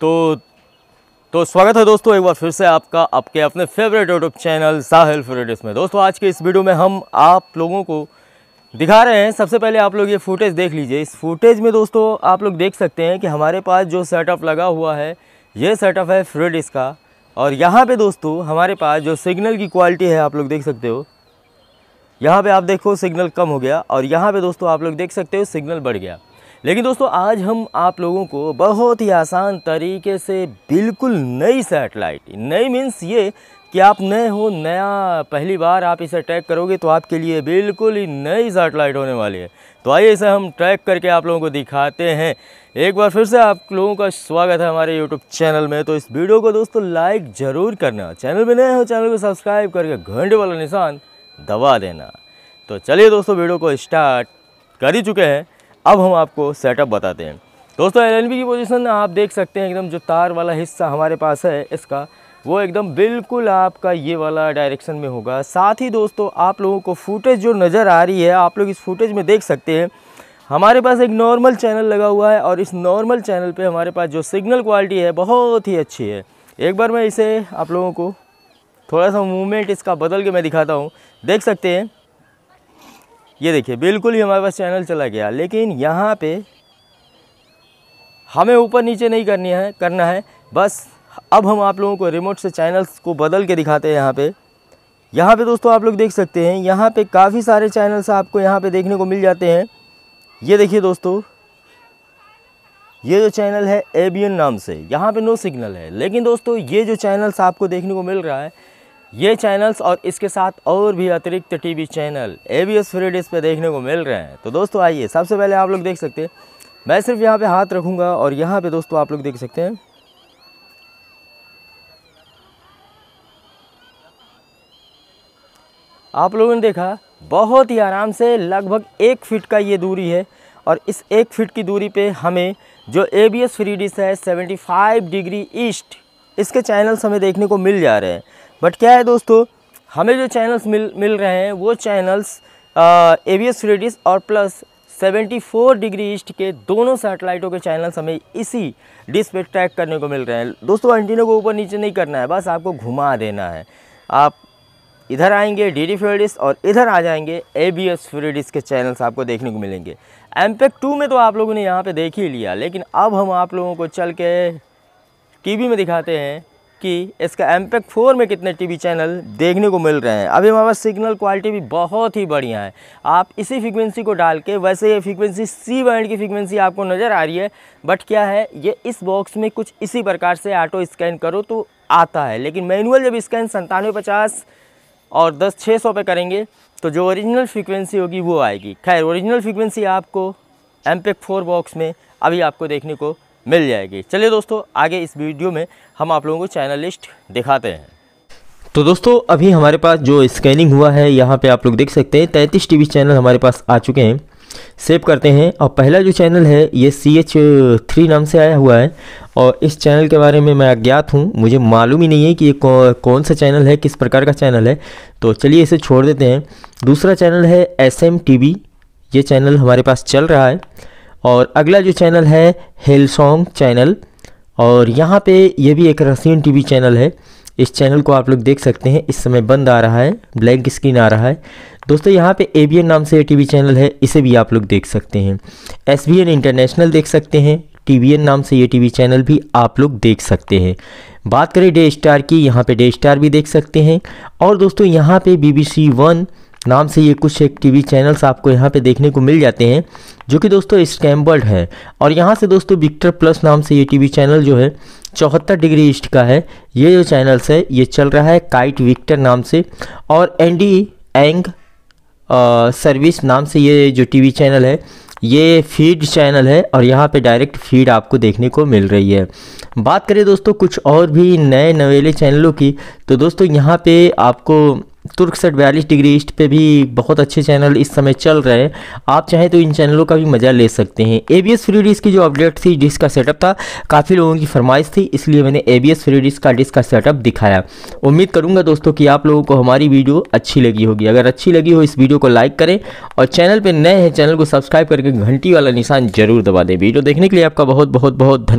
तो तो स्वागत है दोस्तों एक बार फिर से आपका आपके अपने फेवरेट यूट्यूब चैनल साहिल फ्यूरेटिस में दोस्तों आज के इस वीडियो में हम आप लोगों को दिखा रहे हैं सबसे पहले आप लोग ये फुटेज देख लीजिए इस फुटेज में दोस्तों आप लोग देख सकते हैं कि हमारे पास जो सेटअप लगा हुआ है ये सेटअप है फ्रेडिस का और यहाँ पर दोस्तों हमारे पास जो सिग्नल की क्वालिटी है आप लोग देख सकते हो यहाँ पर आप देखो सिग्नल कम हो गया और यहाँ पर दोस्तों आप लोग देख सकते हो सिग्नल बढ़ गया लेकिन दोस्तों आज हम आप लोगों को बहुत ही आसान तरीके से बिल्कुल नई सेटेलाइट नई मीन्स ये कि आप नए हो नया पहली बार आप इसे ट्रैक करोगे तो आपके लिए बिल्कुल ही नई सेटेलाइट होने वाली है तो आइए इसे हम ट्रैक करके आप लोगों को दिखाते हैं एक बार फिर से आप लोगों का स्वागत है हमारे यूट्यूब चैनल में तो इस वीडियो को दोस्तों लाइक ज़रूर करना चैनल में नए हो चैनल को सब्सक्राइब करके घंटे वाला निशान दबा देना तो चलिए दोस्तों वीडियो को स्टार्ट कर ही चुके हैं अब हम आपको सेटअप बताते हैं दोस्तों एल की पोजीशन आप देख सकते हैं एकदम जो तार वाला हिस्सा हमारे पास है इसका वो एकदम बिल्कुल आपका ये वाला डायरेक्शन में होगा साथ ही दोस्तों आप लोगों को फुटेज जो नज़र आ रही है आप लोग इस फुटेज में देख सकते हैं हमारे पास एक नॉर्मल चैनल लगा हुआ है और इस नॉर्मल चैनल पर हमारे पास जो सिग्नल क्वालिटी है बहुत ही अच्छी है एक बार मैं इसे आप लोगों को थोड़ा सा मूवमेंट इसका बदल के मैं दिखाता हूँ देख सकते हैं ये देखिए बिल्कुल ही हमारे पास चैनल चला गया लेकिन यहाँ पे हमें ऊपर नीचे नहीं करनी है करना है बस अब हम आप लोगों को रिमोट से चैनल्स को बदल के दिखाते हैं यहाँ पे यहाँ पे दोस्तों आप लोग देख सकते हैं यहाँ पे काफ़ी सारे चैनल्स आपको यहाँ पे देखने को मिल जाते हैं ये देखिए दोस्तों ये जो चैनल है एबियन नाम से यहाँ पे नो सिग्नल है लेकिन दोस्तों ये जो चैनल्स आपको देखने को मिल रहा है ये चैनल्स और इसके साथ और भी अतिरिक्त TV channel A B S free dish पर देखने को मिल रहे हैं तो दोस्तों आइए सबसे पहले आप लोग देख सकते हैं मैं सिर्फ यहाँ पे हाथ रखूँगा और यहाँ पे दोस्तों आप लोग देख सकते हैं आप लोगों ने देखा बहुत ही आराम से लगभग एक फीट का ये दूरी है और इस एक फीट की दूरी पे हमें जो A B S free dish है फाइव डिग्री ईस्ट इसके चैनल्स हमें देखने को मिल जा रहे हैं बट क्या है दोस्तों हमें जो चैनल्स मिल मिल रहे हैं वो चैनल्स ए बी एस और प्लस 74 डिग्री ईस्ट के दोनों सैटेलाइटों के चैनल्स हमें इसी डिश पे ट्रैक करने को मिल रहे हैं दोस्तों एंटीनों को ऊपर नीचे नहीं करना है बस आपको घुमा देना है आप इधर आएंगे डी डी फ्रेडिस और इधर आ जाएंगे ए बी एस फ्रेडिस के चैनल्स आपको देखने को मिलेंगे एम टू e में तो आप लोगों ने यहाँ पे देख ही लिया लेकिन अब हम आप लोगों को चल के टीवी में दिखाते हैं कि इसका एम पैक फोर में कितने टीवी चैनल देखने को मिल रहे हैं अभी हमारे पास सिग्नल क्वालिटी भी बहुत ही बढ़िया है आप इसी फ्रिक्वेंसी को डाल के वैसे ये फ्रिक्वेंसी सी बैंड की फ्रिक्वेंसी आपको नज़र आ रही है बट क्या है ये इस बॉक्स में कुछ इसी प्रकार से ऑटो स्कैन करो तो आता है लेकिन मैनुअल जब स्कैन संतानवे पचास और दस छः सौ पे करेंगे तो जो ओरिजिनल फ्रिक्वेंसी होगी वो आएगी खैर ओरिजिनल फ्रिक्वेंसी आपको एम पैक फोर बॉक्स में अभी आपको देखने को मिल जाएगी चलिए दोस्तों आगे इस वीडियो में हम आप लोगों को चैनल लिस्ट दिखाते हैं तो दोस्तों अभी हमारे पास जो स्कैनिंग हुआ है यहाँ पे आप लोग देख सकते हैं तैंतीस टी चैनल हमारे पास आ चुके हैं सेव करते हैं और पहला जो चैनल है ये सी एच थ्री नाम से आया हुआ है और इस चैनल के बारे में मैं अज्ञात हूँ मुझे मालूम ही नहीं है कि ये कौ, कौन सा चैनल है किस प्रकार का चैनल है तो चलिए इसे छोड़ देते हैं दूसरा चैनल है एस एम टी वी ये चैनल हमारे पास चल रहा है और अगला जो चैनल है हेल सॉन्ग चैनल और यहाँ पे ये भी एक रसीन टीवी चैनल है इस चैनल को आप लोग देख सकते हैं इस समय बंद आ रहा है ब्लैंक स्क्रीन आ रहा है दोस्तों यहाँ पे ए नाम से टीवी चैनल है इसे भी आप लोग देख सकते हैं एस इंटरनेशनल देख सकते हैं टी नाम से ये टीवी चैनल भी आप लोग देख सकते हैं बात करें डे स्टार की यहाँ पे डे स्टार भी देख सकते हैं और दोस्तों यहाँ पे बी बी सी वन नाम से ये कुछ एक टीवी चैनल्स आपको यहाँ पे देखने को मिल जाते हैं जो कि दोस्तों स्कैम्बर्ड है और यहाँ से दोस्तों विक्टर प्लस नाम से ये टीवी चैनल जो है चौहत्तर डिग्री ईस्ट का है ये जो चैनल्स है ये चल रहा है काइट विक्टर नाम से और एंडी एंग सर्विस नाम से ये जो टीवी चैनल है ये फीड चैनल है और यहाँ पे डायरेक्ट फीड आपको देखने को मिल रही है बात करें दोस्तों कुछ और भी नए नवेले चैनलों की तो दोस्तों यहाँ पे आपको तुर्क सेट बयालीस डिग्री ईस्ट पे भी बहुत अच्छे चैनल इस समय चल रहे हैं आप चाहें तो इन चैनलों का भी मज़ा ले सकते हैं ए बी एस फ्रीडीज की जो अपडेट थी का सेटअप था काफ़ी लोगों की फरमाइश थी इसलिए मैंने ए बी एस फ्रीडीज का डिस्क का सेटअप दिखाया उम्मीद करूँगा दोस्तों कि आप लोगों को हमारी वीडियो अच्छी लगी होगी अगर अच्छी लगी हो इस वीडियो को लाइक करें और चैनल पर नए हैं चैनल को सब्सक्राइब करके घंटी वाला निशान जरूर दबा दें वीडियो देखने के लिए आपका बहुत बहुत बहुत धन्यवाद